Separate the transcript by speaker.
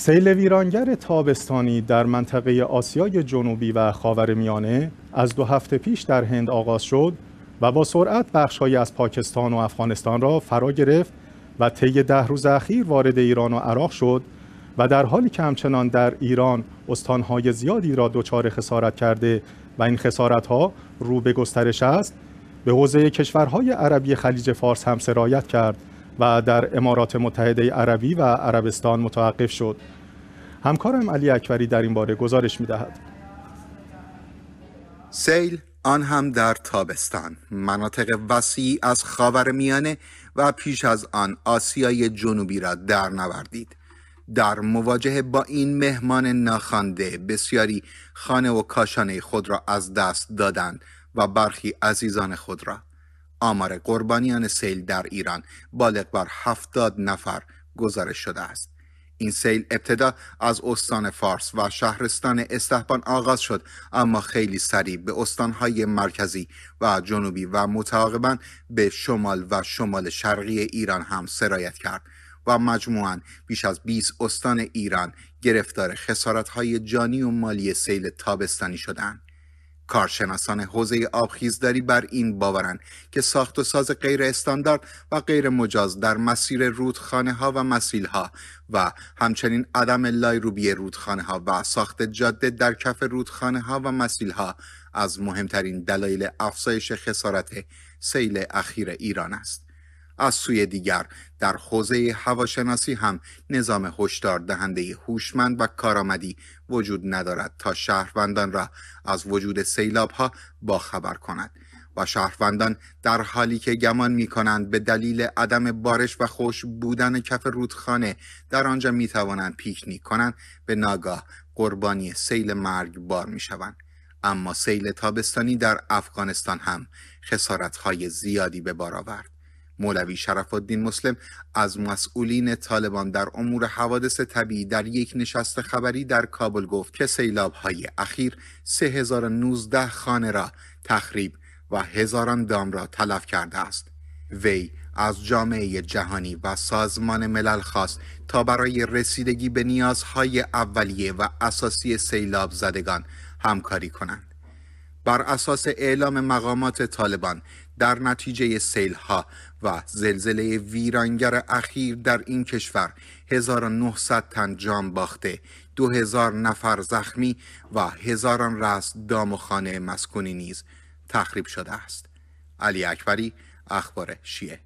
Speaker 1: سیل ویرانگر تابستانی در منطقه آسیای جنوبی و خاورمیانه از دو هفته پیش در هند آغاز شد و با سرعت بخشهایی از پاکستان و افغانستان را فرا گرفت و طی ده روز اخیر وارد ایران و عراق شد و در حالی که همچنان در ایران استانهای زیادی را دچار خسارت کرده و این خسارتها رو به گسترش است به حوزه کشورهای عربی خلیج فارس هم سرایت کرد و در امارات متحده عربی و عربستان متوقف شد همکارم علی اکبری در این باره گزارش می دهد.
Speaker 2: سیل آن هم در تابستان مناطق وسیعی از میانه و پیش از آن آسیای جنوبی را در نوردید در مواجهه با این مهمان ناخوانده بسیاری خانه و کاشانه خود را از دست دادند و برخی عزیزان خود را آمار قربانیان سیل در ایران بالغ بر هفتاد نفر گزارش شده است. این سیل ابتدا از استان فارس و شهرستان استحبان آغاز شد اما خیلی سریع به استانهای مرکزی و جنوبی و متعاقبا به شمال و شمال شرقی ایران هم سرایت کرد و مجموعا بیش از 20 استان ایران گرفتار خسارتهای جانی و مالی سیل تابستانی شدند. کارشناسان حوزه آبخیزداری بر این باورند که ساخت و ساز غیر استاندارد و غیر مجاز در مسیر رودخانه ها و مسیل ها و همچنین عدم لایروبی رودخانه ها و ساخت جاده در کف رودخانه ها و مسیل ها از مهمترین دلایل افزایش خسارت سیل اخیر ایران است. از سوی دیگر در حوزه هواشناسی هم نظام هشدار دهنده هوشمند و کارآمدی وجود ندارد تا شهروندان را از وجود سیلاب ها باخبر کند و شهروندان در حالی که گمان می کنند به دلیل عدم بارش و خوش بودن کف رودخانه در آنجا می توانند پیکنیک کنند به ناگاه قربانی سیل مرگ بار می شوند. اما سیل تابستانی در افغانستان هم خسارت زیادی به بار آورد. مولوی شرف الدین مسلم از مسئولین طالبان در امور حوادث طبیعی در یک نشست خبری در کابل گفت که سیلاب های اخیر 3019 خانه را تخریب و هزاران دام را تلف کرده است وی از جامعه جهانی و سازمان ملل خواست تا برای رسیدگی به نیازهای اولیه و اساسی سیلاب زدگان همکاری کنند بر اساس اعلام مقامات طالبان در نتیجه سیلها و زلزله ویرانگر اخیر در این کشور 1900 تن جان باخته 2000 نفر زخمی و هزاران رست دام و خانه مسکونی نیز تخریب شده است علی اکبری اخبار شیعه